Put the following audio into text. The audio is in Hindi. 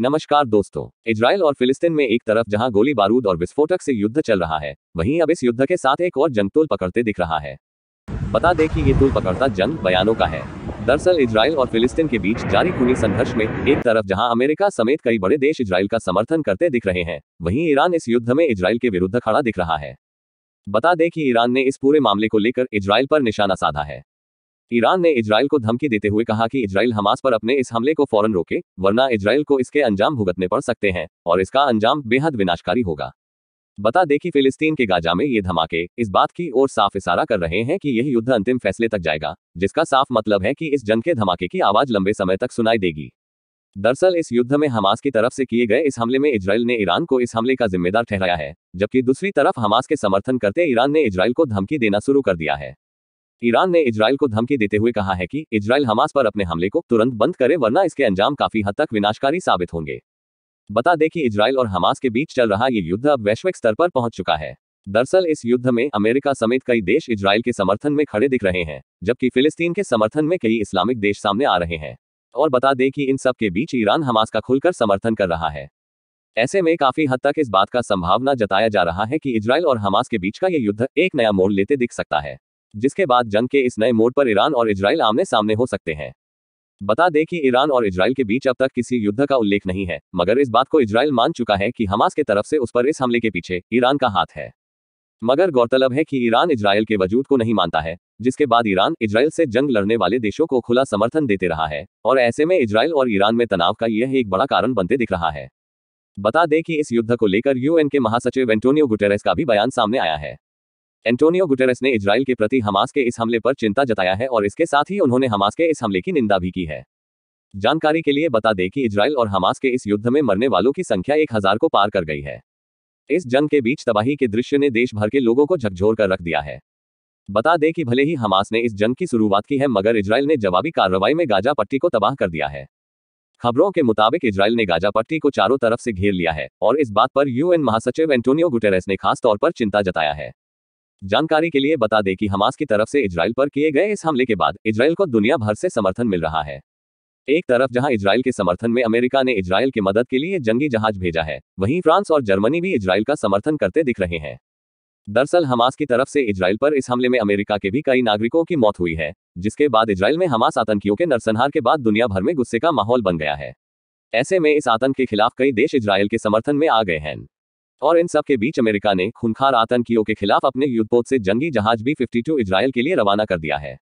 नमस्कार दोस्तों इजराइल और फिलिस्तीन में एक तरफ जहां गोली बारूद और विस्फोटक से युद्ध चल रहा है वहीं अब इस युद्ध के साथ एक और जंग तुल पकड़ते दिख रहा है बता दें कि ये तुल पकड़ता जंग बयानों का है दरअसल इसराइल और फिलिस्तीन के बीच जारी खूनी संघर्ष में एक तरफ जहां अमेरिका समेत कई बड़े देश इसराइल का समर्थन करते दिख रहे हैं वहीं ईरान इस युद्ध में इसराइल के विरुद्ध खड़ा दिख रहा है बता दें कि ईरान ने इस पूरे मामले को लेकर इसराइल पर निशाना साधा है ईरान ने इसराइल को धमकी देते हुए कहा कि इसराइल हमास पर अपने इस हमले को फौरन रोके वरना इसराइल को इसके अंजाम भुगतने पड़ सकते हैं और इसका अंजाम बेहद विनाशकारी होगा बता दे कि फिलिस्तीन के गाजा में ये धमाके इस बात की ओर साफ इशारा कर रहे हैं कि यह युद्ध अंतिम फैसले तक जाएगा जिसका साफ मतलब है कि इस जंग के धमाके की आवाज लंबे समय तक सुनाई देगी दरअसल इस युद्ध में हमास की तरफ से किए गए इस हमले में इसराइल ने ईरान को इस हमले का जिम्मेदार ठहराया है जबकि दूसरी तरफ हमास के समर्थन करते ईरान ने इसराइल को धमकी देना शुरू कर दिया है ईरान ने इजराइल को धमकी देते हुए कहा है कि इसराइल हमास पर अपने हमले को तुरंत बंद करे वरना इसके अंजाम काफी हद तक विनाशकारी साबित होंगे बता दें कि इजराइल और हमास के बीच चल रहा ये युद्ध अब वैश्विक स्तर पर पहुंच चुका है दरअसल इस युद्ध में अमेरिका समेत कई देश इजराइल के समर्थन में खड़े दिख रहे हैं जबकि फिलिस्तीन के समर्थन में कई इस्लामिक देश सामने आ रहे हैं और बता दें कि इन सब के बीच ईरान हमास का खुलकर समर्थन कर रहा है ऐसे में काफी हद तक इस बात का संभावना जताया जा रहा है कि इसराइल और हमास के बीच का ये युद्ध एक नया मोड़ लेते दिख सकता है जिसके बाद जंग के इस नए मोड पर ईरान और इसराइल आमने सामने हो सकते हैं बता दें कि ईरान और इसराइल के बीच अब तक किसी युद्ध का उल्लेख नहीं है मगर इस बात को इसराइल मान चुका है कि हमास के तरफ से उस पर इस हमले के पीछे ईरान का हाथ है मगर गौरतलब है कि ईरान इसराइल के वजूद को नहीं मानता है जिसके बाद ईरान इसराइल से जंग लड़ने वाले देशों को खुला समर्थन देते रहा है और ऐसे में इसराइल और ईरान में तनाव का यह एक बड़ा कारण बनते दिख रहा है बता दें कि इस युद्ध को लेकर यूएन के महासचिव एंटोनियो गुटेरेस का भी बयान सामने आया है एंटोनियो गुटेरस ने इसराइल के प्रति हमास के इस हमले पर चिंता जताया है और इसके साथ ही उन्होंने हमास के इस हमले की निंदा भी की है जानकारी के लिए बता दें कि इसराइल और हमास के इस युद्ध में मरने वालों की संख्या एक हजार को पार कर गई है इस जंग के बीच तबाही के दृश्य ने देश भर के लोगों को झकझोर कर रख दिया है बता दें कि भले ही हमास ने इस जंग की शुरुआत की है मगर इसराइल ने जवाबी कार्रवाई में गाजा पट्टी को तबाह कर दिया है खबरों के मुताबिक इसराइल ने गाजा पट्टी को चारों तरफ से घेर लिया है और इस बात पर यूएन महासचिव एंटोनियो गुटेरेस ने खास तौर पर चिंता जताया है जानकारी के लिए बता दें कि हमास की तरफ से इसराइल पर किए गए इस हमले के बाद इसराइल को दुनिया भर से समर्थन मिल रहा है एक तरफ जहां इसराइल के समर्थन में अमेरिका ने इसराइल की मदद के लिए जंगी जहाज भेजा है वहीं फ्रांस और जर्मनी भी इसराइल का समर्थन करते दिख रहे हैं दरअसल हमास की तरफ से इसराइल पर इस हमले में अमेरिका के भी कई नागरिकों की मौत हुई है जिसके बाद इसराइल में हमास आतंकियों के नरसंहार के बाद दुनिया भर में गुस्से का माहौल बन गया है ऐसे में इस आतंक के खिलाफ कई देश इसराइल के समर्थन में आ गए हैं और इन सब के बीच अमेरिका ने खूनखार आतंकियों के खिलाफ अपने युद्धपोत से जंगी जहाज बी 52 इजराइल के लिए रवाना कर दिया है